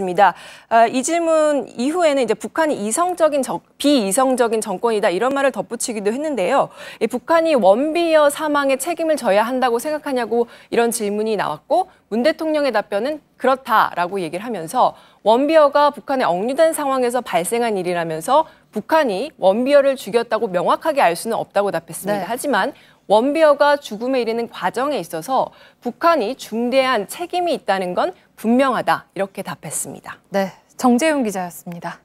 있습니다. 아, 이 질문 이후에는 이제 북한이 이성적인 적, 비이성적인 정권이다 이런 말을 덧붙이기도 했는데요. 북한이 원비어 사망에 책임을 져야 한다고 생각하냐고 이런 질문이 나왔고 문 대통령의 답변은 그렇다라고 얘기를 하면서 원비어가 북한에 억류된 상황에서 발생한 일이라면서 북한이 원비어를 죽였다고 명확하게 알 수는 없다고 답했습니다. 네. 하지만 원비어가 죽음에 이르는 과정에 있어서 북한이 중대한 책임이 있다는 건 분명하다 이렇게 답했습니다. 네, 정재윤 기자였습니다.